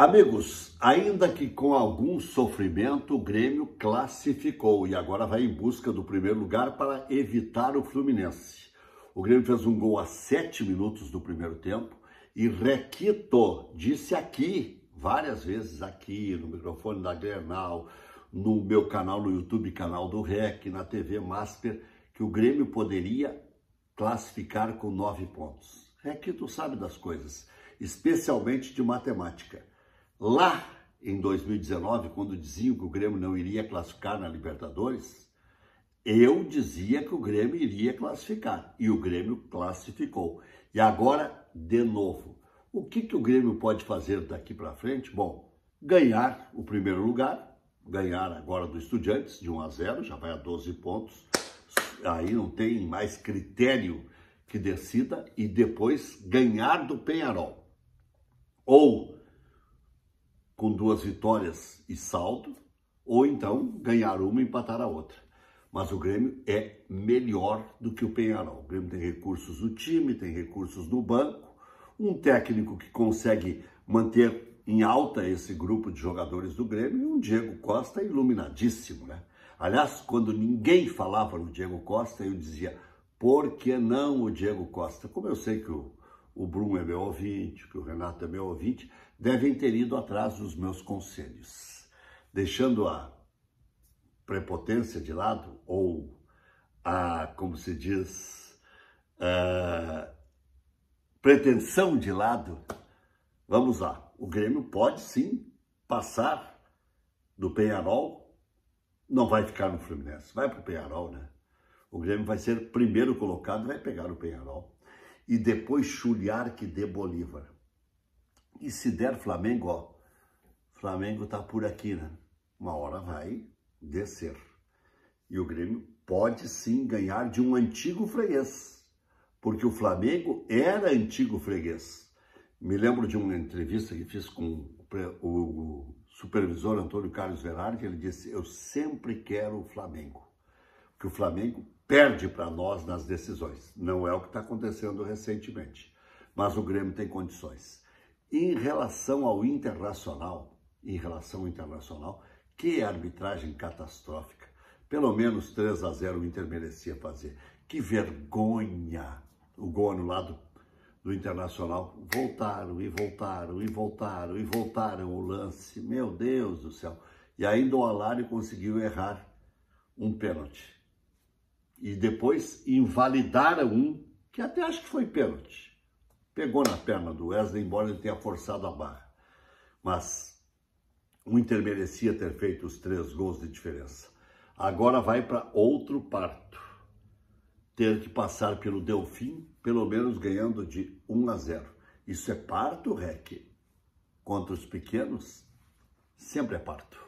Amigos, ainda que com algum sofrimento, o Grêmio classificou e agora vai em busca do primeiro lugar para evitar o Fluminense. O Grêmio fez um gol a sete minutos do primeiro tempo e Requito disse aqui, várias vezes aqui, no microfone da Grenal, no meu canal no YouTube, canal do REC, na TV Master, que o Grêmio poderia classificar com nove pontos. Requito sabe das coisas, especialmente de matemática lá em 2019, quando diziam que o Grêmio não iria classificar na Libertadores, eu dizia que o Grêmio iria classificar e o Grêmio classificou. E agora, de novo, o que, que o Grêmio pode fazer daqui para frente? Bom, ganhar o primeiro lugar, ganhar agora do Estudiantes de 1 a 0, já vai a 12 pontos. Aí não tem mais critério que decida e depois ganhar do Penharol. Ou com duas vitórias e saldo, ou então ganhar uma e empatar a outra. Mas o Grêmio é melhor do que o Penharol. O Grêmio tem recursos no time, tem recursos no banco, um técnico que consegue manter em alta esse grupo de jogadores do Grêmio e é um Diego Costa iluminadíssimo, né? Aliás, quando ninguém falava no Diego Costa, eu dizia, por que não o Diego Costa? Como eu sei que o o Bruno é meu ouvinte, que o Renato é meu ouvinte, devem ter ido atrás dos meus conselhos, deixando a prepotência de lado ou a, como se diz, a pretensão de lado. Vamos lá, o Grêmio pode sim passar do Penharol, não vai ficar no Fluminense, vai para o Penharol, né? O Grêmio vai ser primeiro colocado, vai pegar o Penharol e depois chulhar que dê Bolívar. E se der Flamengo, ó, Flamengo tá por aqui, né? Uma hora vai descer. E o Grêmio pode sim ganhar de um antigo freguês, porque o Flamengo era antigo freguês. Me lembro de uma entrevista que fiz com o supervisor Antônio Carlos Verardi, ele disse: "Eu sempre quero o Flamengo" que o Flamengo perde para nós nas decisões. Não é o que está acontecendo recentemente, mas o Grêmio tem condições. Em relação ao internacional, em relação ao internacional, que arbitragem catastrófica. Pelo menos 3 a 0 o Inter merecia fazer. Que vergonha! O gol anulado do Internacional. Voltaram e voltaram e voltaram e voltaram o lance. Meu Deus do céu! E ainda o Alário conseguiu errar um pênalti e depois invalidaram um que até acho que foi pênalti. Pegou na perna do Wesley, embora ele tenha forçado a barra. Mas o Inter merecia ter feito os três gols de diferença. Agora vai para outro parto. Ter que passar pelo Delfim, pelo menos ganhando de 1 a 0. Isso é parto, Rec? Contra os pequenos, sempre é parto.